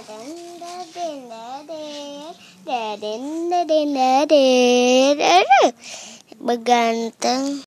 Beganteng